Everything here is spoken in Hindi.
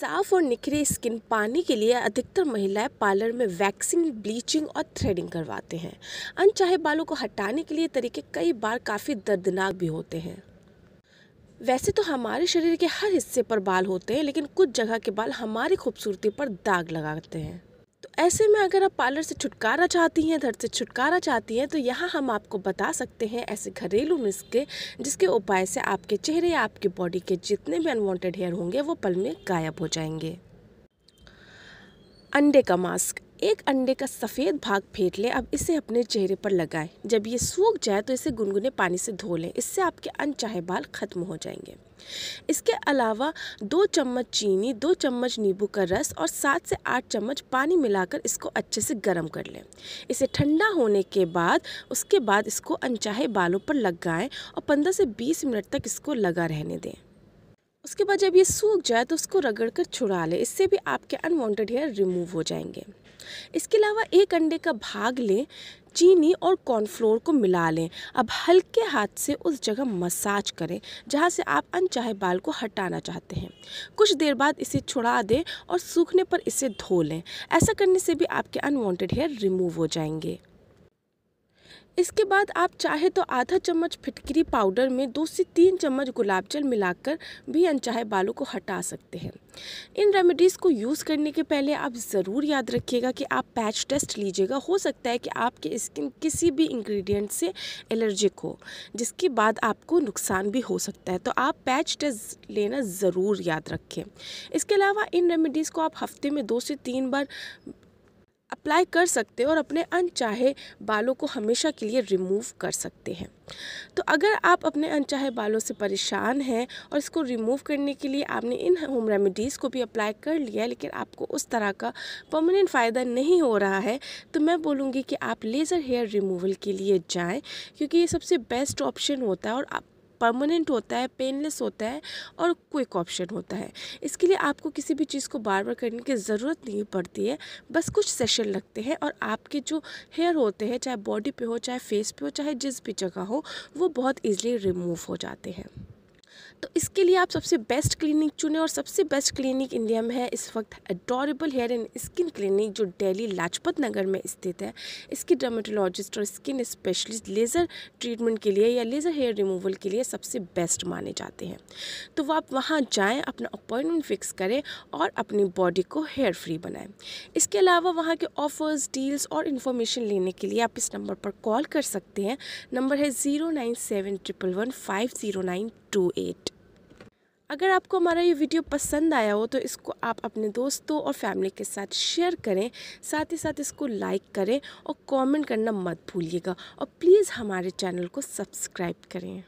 साफ और निखरी स्किन पाने के लिए अधिकतर महिलाएं पार्लर में वैक्सिंग ब्लीचिंग और थ्रेडिंग करवाते हैं अनचाहे बालों को हटाने के लिए तरीके कई बार काफ़ी दर्दनाक भी होते हैं वैसे तो हमारे शरीर के हर हिस्से पर बाल होते हैं लेकिन कुछ जगह के बाल हमारी खूबसूरती पर दाग लगाते हैं ऐसे में अगर आप पार्लर से छुटकारा चाहती हैं दर्द से छुटकारा चाहती हैं तो यहाँ हम आपको बता सकते हैं ऐसे घरेलू नुस्खे जिसके उपाय से आपके चेहरे या आपकी बॉडी के जितने भी अनवांटेड हेयर होंगे वो पल में गायब हो जाएंगे अंडे का मास्क एक अंडे का सफ़ेद भाग फेंट लें अब इसे अपने चेहरे पर लगाएं जब ये सूख जाए तो इसे गुनगुने पानी से धो लें इससे आपके अनचाहे बाल ख़त्म हो जाएंगे इसके अलावा दो चम्मच चीनी दो चम्मच नींबू का रस और सात से आठ चम्मच पानी मिलाकर इसको अच्छे से गर्म कर लें इसे ठंडा होने के बाद उसके बाद इसको अनचाहे बालों पर लगाएं और पंद्रह से बीस मिनट तक इसको लगा रहने दें उसके बाद जब ये सूख जाए तो उसको रगड़ कर छुड़ा लें इससे भी आपके अनवांटेड हेयर रिमूव हो जाएंगे इसके अलावा एक अंडे का भाग लें चीनी और कॉर्नफ्लोर को मिला लें अब हल्के हाथ से उस जगह मसाज करें जहाँ से आप अनचाहे बाल को हटाना चाहते हैं कुछ देर बाद इसे छुड़ा दें और सूखने पर इसे धो लें ऐसा करने से भी आपके अनवांटेड हेयर रिमूव हो जाएंगे इसके बाद आप चाहे तो आधा चम्मच फिटकरी पाउडर में दो से तीन चम्मच गुलाब जल मिलाकर भी अनचाहे बालों को हटा सकते हैं इन रेमेडीज़ को यूज़ करने के पहले आप ज़रूर याद रखिएगा कि आप पैच टेस्ट लीजिएगा हो सकता है कि आपके स्किन किसी भी इंग्रेडिएंट से एलर्जिक हो जिसके बाद आपको नुकसान भी हो सकता है तो आप पैच टेस्ट लेना ज़रूर याद रखें इसके अलावा इन रेमेडीज़ को आप हफ्ते में दो से तीन बार अप्लाई कर सकते हैं और अपने अनचाहे बालों को हमेशा के लिए रिमूव कर सकते हैं तो अगर आप अपने अनचाहे बालों से परेशान हैं और इसको रिमूव करने के लिए आपने इन होम रेमेडीज़ को भी अप्लाई कर लिया है लेकिन आपको उस तरह का परमानेंट फ़ायदा नहीं हो रहा है तो मैं बोलूँगी कि आप लेज़र हेयर रिमूवल के लिए जाएँ क्योंकि ये सबसे बेस्ट ऑप्शन होता है और आप परमानेंट होता है पेनलेस होता है और क्विक ऑप्शन होता है इसके लिए आपको किसी भी चीज़ को बार बार करने की ज़रूरत नहीं पड़ती है बस कुछ सेशन लगते हैं और आपके जो हेयर होते हैं चाहे बॉडी पे हो चाहे फेस पे हो चाहे जिस भी जगह हो वो बहुत ईजिली रिमूव हो जाते हैं तो इसके लिए आप सबसे बेस्ट क्लिनिक चुने और सबसे बेस्ट क्लिनिक इंडिया में है इस वक्त adorable hair and skin clinic जो दिल्ली लाजपत नगर में स्थित है इसके डर्मेटोलॉजिस्ट और स्किन स्पेशलिस्ट लेज़र ट्रीटमेंट के लिए या लेज़र हेयर रिमूवल के लिए सबसे बेस्ट माने जाते हैं तो वह आप वहाँ जाएँ अपना अपॉइंटमेंट फिक्स करें और अपनी बॉडी को हेयर फ्री बनाएँ इसके अलावा वहाँ के ऑफर्स डील्स और इन्फॉर्मेशन लेने के लिए आप इस नंबर पर कॉल कर सकते हैं नंबर है zero nine seven triple one five zero nine two eight अगर आपको हमारा ये वीडियो पसंद आया हो तो इसको आप अपने दोस्तों और फैमिली के साथ शेयर करें साथ ही साथ इसको लाइक करें और कमेंट करना मत भूलिएगा और प्लीज़ हमारे चैनल को सब्सक्राइब करें